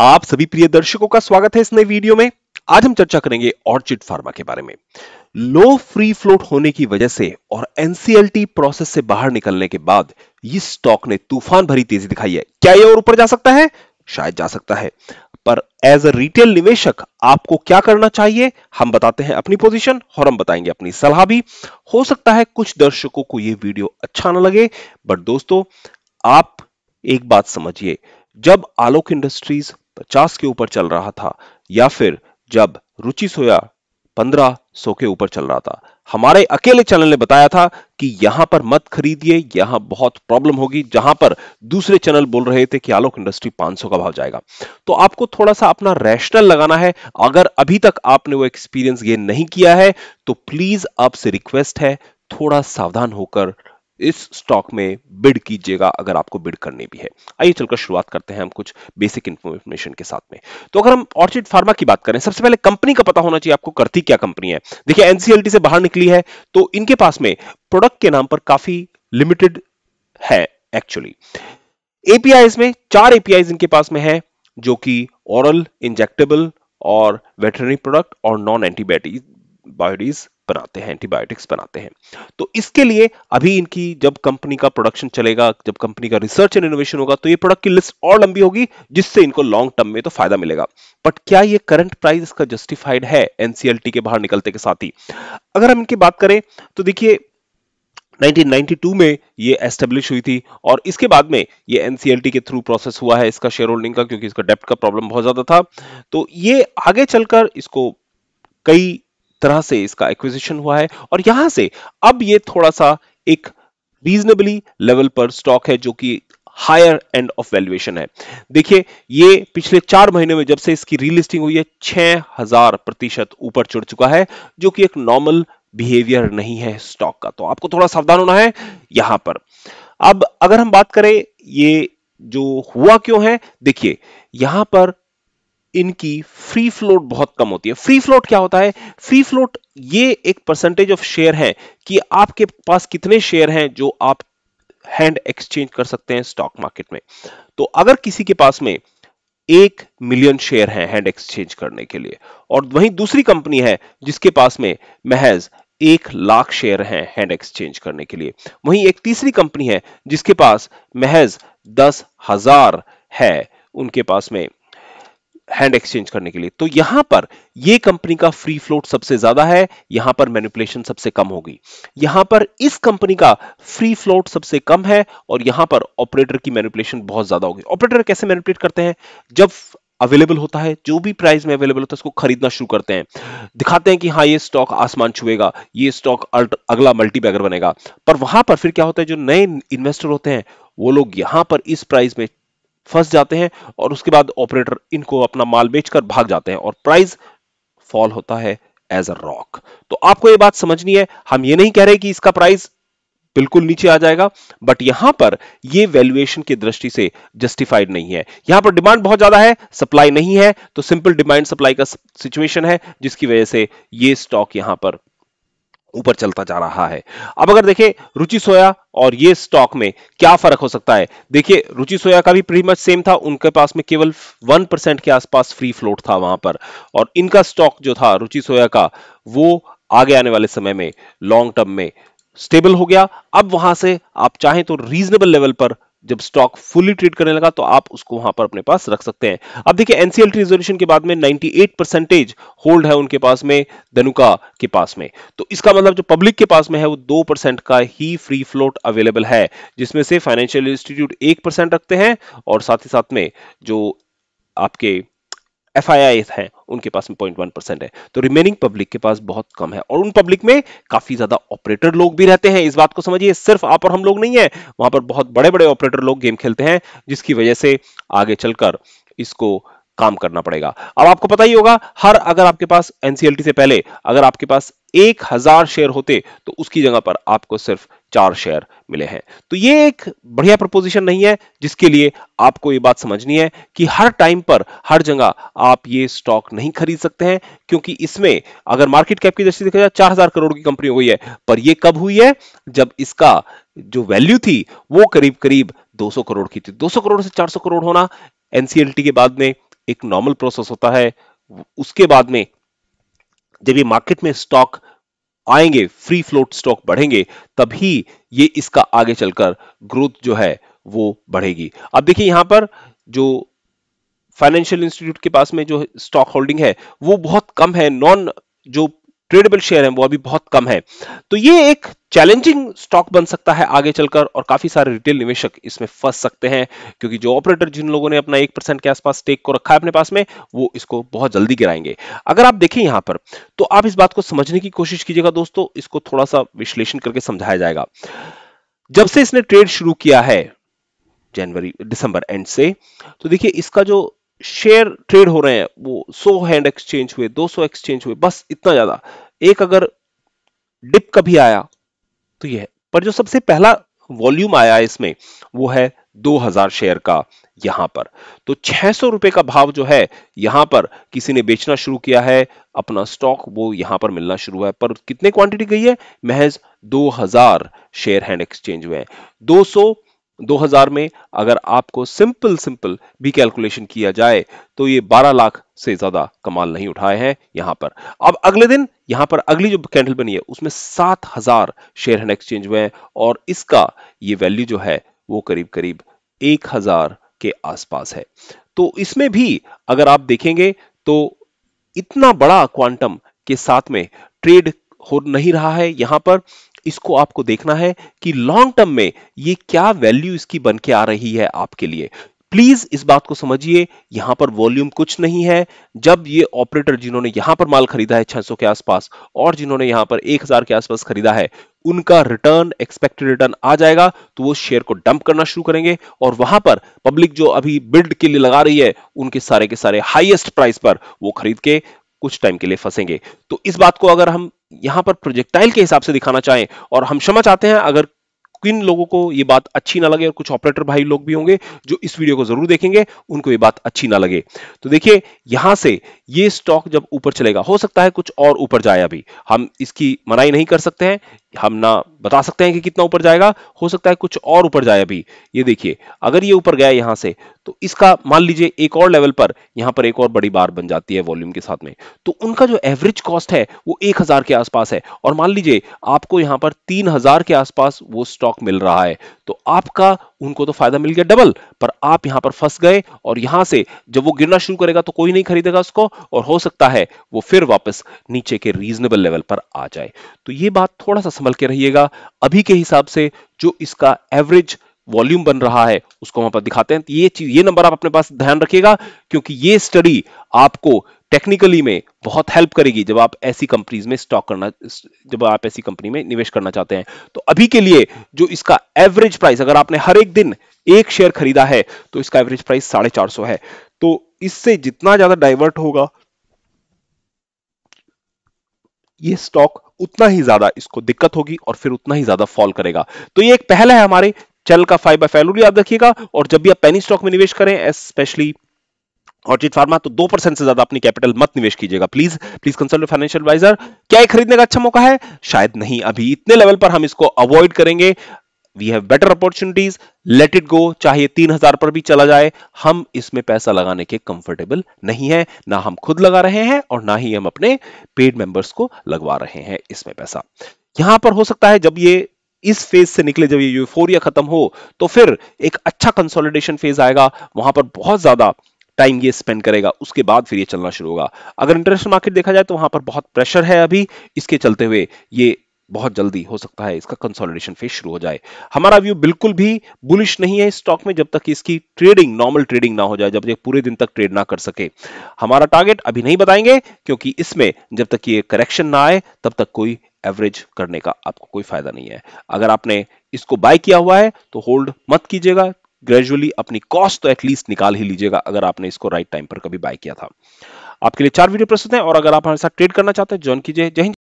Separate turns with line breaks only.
आप सभी प्रिय दर्शकों का स्वागत है इस नए वीडियो में आज हम चर्चा करेंगे ऑर्चिड फार्मा के बारे में लो फ्री फ्लोट होने की वजह से और एनसीएलटी प्रोसेस से बाहर निकलने के बाद ये स्टॉक ने तूफान भरी तेजी दिखाई है क्या ये और ऊपर जा सकता है शायद जा सकता है पर एज अ रिटेल निवेशक आपको क्या करना चाहिए हम बताते हैं अपनी पोजीशन और हम बताएंगे अपनी सलाह भी हो सकता है कुछ दर्शकों को यह वीडियो अच्छा ना लगे बट दोस्तों आप एक बात समझिए जब आलोक इंडस्ट्रीज पचास के ऊपर चल रहा था या फिर जब रुचि सोया पंद्रह सौ के ऊपर चल रहा था हमारे अकेले चैनल ने बताया था कि यहां पर मत खरीदिए यहां बहुत प्रॉब्लम होगी जहां पर दूसरे चैनल बोल रहे थे कि आलोक इंडस्ट्री 500 का भाव जाएगा तो आपको थोड़ा सा अपना रैशनल लगाना है अगर अभी तक आपने वो एक्सपीरियंस गेन नहीं किया है तो प्लीज आपसे रिक्वेस्ट है थोड़ा सावधान होकर इस स्टॉक में बिड कीजिएगा अगर आपको बिड करनी भी है आइए चलकर शुरुआत करते हैं हम कुछ बेसिक इंफॉर्मेशन के साथ में तो अगर हम ऑर्चिड फार्मा की बात करें सबसे पहले कंपनी का पता होना चाहिए आपको करती क्या कंपनी है देखिए एनसीएलटी से बाहर निकली है तो इनके पास में प्रोडक्ट के नाम पर काफी लिमिटेड है एक्चुअली एपीआई में चार एपीआई इनके पास में है जो कि ओरल इंजेक्टेबल और वेटरनरी प्रोडक्ट और नॉन एंटीबायोटिक बायोटिज बनाते हैं एंटीबायोटिक्स बनाते हैं तो इसके लिए अभी इनकी जब कंपनी का प्रोडक्शन चलेगा जब कंपनी का रिसर्च एंड इनोवेशन होगा तो ये प्रोडक्ट की लिस्ट और लंबी होगी जिससे इनको लॉन्ग टर्म में तो फायदा मिलेगा बट क्या ये करंट प्राइस इसका जस्टिफाइड है एनसीएलटी के बाहर निकलते के साथ ही अगर हम इनकी बात करें तो देखिए 1992 में ये एस्टेब्लिश हुई थी और इसके बाद में ये एनसीएलटी के थ्रू प्रोसेस हुआ है इसका शेयर होल्डिंग का क्योंकि इसका डेप्ट का प्रॉब्लम बहुत ज्यादा था तो ये आगे चलकर इसको कई तरह से इसका एक्विजिशन हुआ है और यहां से अब ये थोड़ा सा एक रीजनेबली लेवल पर स्टॉक है जो कि हायर एंड ऑफ वैल्यूएशन है देखिए ये पिछले चार महीने में जब से इसकी रीलिस्टिंग हुई है छह हजार प्रतिशत ऊपर चढ़ चुका है जो कि एक नॉर्मल बिहेवियर नहीं है स्टॉक का तो आपको थोड़ा सावधान होना है यहां पर अब अगर हम बात करें ये जो हुआ क्यों है देखिए यहां पर इनकी फ्री फ्लोट बहुत कम होती है फ्री फ्लोट क्या होता है फ्री फ्लोट ये एक परसेंटेज ऑफ शेयर है कि आपके पास कितने शेयर हैं जो आप हैंड एक्सचेंज कर सकते हैं स्टॉक मार्केट में तो अगर किसी के पास में एक मिलियन शेयर है हैंड एक्सचेंज करने के लिए और वहीं दूसरी कंपनी है जिसके पास में महज एक लाख शेयर है हैंड एक्सचेंज करने के लिए वहीं एक तीसरी कंपनी है जिसके पास महज दस हजार है उनके पास में हैंड एक्सचेंज करने के लिए तो यहां पर यह कंपनी का फ्री फ्लोट सबसे ज्यादा है यहां पर मैनिपुलेशन सबसे कम होगी यहां पर इस कंपनी का फ्री फ्लोट सबसे कम है और यहां पर ऑपरेटर की मैनिपुलेशन बहुत ज्यादा होगी ऑपरेटर कैसे मैनिपुलेट करते हैं जब अवेलेबल होता है जो भी प्राइस में अवेलेबल होता है उसको खरीदना शुरू करते हैं दिखाते हैं कि हाँ ये स्टॉक आसमान छुएगा ये स्टॉक अगला मल्टीबैगर बनेगा पर वहां पर फिर क्या होता है जो नए इन्वेस्टर होते हैं वो लोग यहां पर इस प्राइस में फंस जाते हैं और उसके बाद ऑपरेटर इनको अपना माल बेचकर भाग जाते हैं और प्राइस फॉल होता है एज अ रॉक तो आपको ये बात समझनी है हम ये नहीं कह रहे कि इसका प्राइस बिल्कुल नीचे आ जाएगा बट यहां पर ये वैल्यूएशन की दृष्टि से जस्टिफाइड नहीं है यहां पर डिमांड बहुत ज्यादा है सप्लाई नहीं है तो सिंपल डिमांड सप्लाई का सिचुएशन है जिसकी वजह से ये स्टॉक यहां पर ऊपर चलता जा रहा है अब अगर देखें रुचि सोया और ये स्टॉक में क्या फर्क हो सकता है देखिए रुचि सोया का भी प्री मच सेम था उनके पास में केवल वन परसेंट के आसपास फ्री फ्लोट था वहां पर और इनका स्टॉक जो था रुचि सोया का वो आगे आने वाले समय में लॉन्ग टर्म में स्टेबल हो गया अब वहां से आप चाहें तो रीजनेबल लेवल पर जब स्टॉक फुली ट्रेड करने लगा तो आप उसको वहां पर अपने पास रख सकते हैं अब देखिए एनसीएल रिजोल्यूशन के बाद में 98 परसेंटेज होल्ड है उनके पास में धनुका के पास में तो इसका मतलब जो पब्लिक के पास में है वो दो परसेंट का ही फ्री फ्लोट अवेलेबल है जिसमें से फाइनेंशियल इंस्टीट्यूट एक परसेंट रखते हैं और साथ ही साथ में जो आपके एफ हैं उनके पास में पॉइंट वन परसेंट है तो रिमेनिंग पब्लिक के पास बहुत कम है और उन पब्लिक में काफी ज्यादा ऑपरेटर लोग भी रहते हैं इस बात को समझिए सिर्फ आप और हम लोग नहीं है वहां पर बहुत बड़े बड़े ऑपरेटर लोग गेम खेलते हैं जिसकी वजह से आगे चलकर इसको काम करना पड़ेगा अब आपको पता ही होगा हर अगर आपके पास एनसीएलटी से पहले अगर आपके पास एक हजार शेयर होते तो उसकी जगह पर आपको सिर्फ चार शेयर मिले हैं तो ये एक बढ़िया प्रपोजिशन नहीं है जिसके लिए आपको ये बात समझनी है कि हर टाइम पर हर जगह आप ये स्टॉक नहीं खरीद सकते हैं क्योंकि इसमें अगर मार्केट कैप की दृष्टि देखा जाए चार हजार करोड़ की कंपनी हुई है पर ये कब हुई है जब इसका जो वैल्यू थी वो करीब करीब 200 करोड़ की थी 200 करोड़ से 400 करोड़ होना एनसीएलटी के बाद में एक नॉर्मल प्रोसेस होता है उसके बाद में जब ये मार्केट में स्टॉक आएंगे फ्री फ्लोट स्टॉक बढ़ेंगे तभी ये इसका आगे चलकर ग्रोथ जो है वो बढ़ेगी अब देखिए यहां पर जो फाइनेंशियल इंस्टीट्यूट के पास में जो स्टॉक होल्डिंग है वो बहुत कम है नॉन जो ट्रेडेबल शेयर हैं वो अभी बहुत कम है तो ये एक चैलेंजिंग स्टॉक बन सकता है आगे चलकर और काफी सारे रिटेल निवेशक इसमें फंस सकते हैं क्योंकि जो ऑपरेटर जिन लोगों ने अपना एक परसेंट के आसपास स्टेक को रखा है अपने पास में वो इसको बहुत जल्दी गिराएंगे अगर आप देखें यहां पर तो आप इस बात को समझने की कोशिश कीजिएगा दोस्तों इसको थोड़ा सा विश्लेषण करके समझाया जाएगा जब से इसने ट्रेड शुरू किया है जनवरी दिसंबर एंड से तो देखिए इसका जो शेयर ट्रेड हो रहे हैं वो 100 हैंड एक्सचेंज हुए 200 एक्सचेंज हुए बस इतना ज्यादा एक अगर डिप कभी आया तो यह पर जो सबसे पहला वॉल्यूम आया इसमें वो है 2000 शेयर का यहां पर तो छह रुपए का भाव जो है यहां पर किसी ने बेचना शुरू किया है अपना स्टॉक वो यहां पर मिलना शुरू है पर कितने क्वांटिटी गई है महज 2000 शेयर हैंड एक्सचेंज हुए हैं 200 2000 में अगर आपको सिंपल सिंपल भी कैलकुलेशन किया जाए तो ये 12 लाख से ज्यादा कमाल नहीं उठाए हैं यहां पर अब अगले दिन यहां पर अगली जो कैंडल बनी है उसमें 7000 शेयर हैंड एक्सचेंज हुए हैं और इसका ये वैल्यू जो है वो करीब करीब 1000 के आसपास है तो इसमें भी अगर आप देखेंगे तो इतना बड़ा क्वांटम के साथ में ट्रेड हो नहीं रहा है यहां पर इसको आपको देखना है कि लॉन्ग टर्म में ये क्या वैल्यू इसकी बन के आ रही है आपके लिए प्लीज इस बात को समझिए यहां पर वॉल्यूम कुछ नहीं है जब ये ऑपरेटर जिन्होंने यहां पर माल खरीदा है 600 के आसपास और जिन्होंने यहां पर 1000 के आसपास खरीदा है उनका रिटर्न एक्सपेक्टेड रिटर्न आ जाएगा तो वो शेयर को डंप करना शुरू करेंगे और वहां पर पब्लिक जो अभी बिल्ड के लिए लगा रही है उनके सारे के सारे हाइएस्ट प्राइस पर वो खरीद के कुछ टाइम के लिए फंसेंगे तो इस बात को अगर हम यहां पर प्रोजेक्टाइल के हिसाब से दिखाना चाहें और हम क्षमा चाहते हैं अगर किन लोगों को ये बात अच्छी ना लगे और कुछ ऑपरेटर भाई लोग भी होंगे जो इस वीडियो को जरूर देखेंगे उनको ये बात अच्छी ना लगे तो देखिए यहां से ये स्टॉक जब ऊपर चलेगा हो सकता है कुछ और ऊपर जाए अभी हम इसकी मनाही नहीं कर सकते हैं हम ना बता सकते हैं कि कितना ऊपर जाएगा हो सकता है कुछ और ऊपर जाए अभी ये देखिए अगर ये ऊपर गया यहां से तो इसका मान लीजिए एक और लेवल पर यहां पर एक और बड़ी बार बन जाती है वॉल्यूम के साथ में तो उनका जो एवरेज कॉस्ट है वो एक हजार के आसपास है और मान लीजिए आपको यहां पर तीन हजार के आसपास वो स्टॉक मिल रहा है तो आपका उनको तो फायदा मिल गया डबल पर आप यहां पर फंस गए और यहां से जब वो गिरना शुरू करेगा तो कोई नहीं खरीदेगा उसको और हो सकता है वो फिर वापस नीचे के रीजनेबल लेवल पर आ जाए तो ये बात थोड़ा सा संभल के रहिएगा अभी के हिसाब से जो इसका एवरेज वॉल्यूम बन रहा है उसको हम पर दिखाते हैं तो ये चीज ये नंबर आप अपने पास ध्यान रखिएगा क्योंकि ये स्टडी आपको टेक्निकली में बहुत हेल्प करेगी जब आप ऐसी कंपनीज में स्टॉक करना जब आप ऐसी कंपनी में निवेश करना चाहते हैं तो अभी के लिए जो इसका एवरेज प्राइस अगर आपने हर एक दिन एक शेयर खरीदा है तो इसका एवरेज प्राइस साढ़े चार सौ है तो इससे जितना ज्यादा डाइवर्ट होगा ये स्टॉक उतना ही ज्यादा इसको दिक्कत होगी और फिर उतना ही ज्यादा फॉल करेगा तो ये एक पहला है हमारे चल का फाइव बाय फैलू याद रखिएगा और जब भी आप पेनी स्टॉक में निवेश करें स्पेशली ऑर्चिड फार्मा तो दो परसेंट से ज्यादा अपनी कैपिटल मत निवेश कीजिएगा please please consult financial adviser क्या ये खरीदने का अच्छा मौका है शायद नहीं अभी इतने लेवल पर हम इसको अवॉइड करेंगे we have better opportunities let it go चाहे तीन हजार पर भी चला जाए हम इसमें पैसा लगाने के कंफर्टेबल नहीं है ना हम खुद लगा रहे हैं और ना ही हम अपने पेड मेंबर्स को लगवा रहे हैं इसमें पैसा यहां पर हो सकता है जब ये इस फेज से निकले जब ये यूफोरिया खत्म हो तो फिर एक अच्छा कंसोलिडेशन फेज आएगा वहां पर बहुत ज्यादा टाइम ये स्पेंड करेगा उसके बाद फिर ये चलना शुरू होगा अगर इंटरनेशनल मार्केट देखा जाए तो वहां पर बहुत प्रेशर है अभी इसके चलते हुए ये बहुत जल्दी हो सकता है इसका कंसोलिडेशन फेज शुरू हो जाए हमारा व्यू बिल्कुल भी बुलिश नहीं है स्टॉक में जब तक इसकी ट्रेडिंग नॉर्मल ट्रेडिंग ना हो जाए जब तक पूरे दिन तक ट्रेड ना कर सके हमारा टारगेट अभी नहीं बताएंगे क्योंकि इसमें जब तक ये करेक्शन ना आए तब तक कोई एवरेज करने का आपको कोई फायदा नहीं है अगर आपने इसको बाय किया हुआ है तो होल्ड मत कीजिएगा ग्रेजुअली अपनी कॉस्ट तो एटलीस्ट निकाल ही लीजिएगा अगर आपने इसको राइट टाइम पर कभी बाय किया था आपके लिए चार वीडियो प्रस्तुत हैं और अगर आप हमारे साथ ट्रेड करना चाहते हैं ज्वाइन कीजिए जय हिंद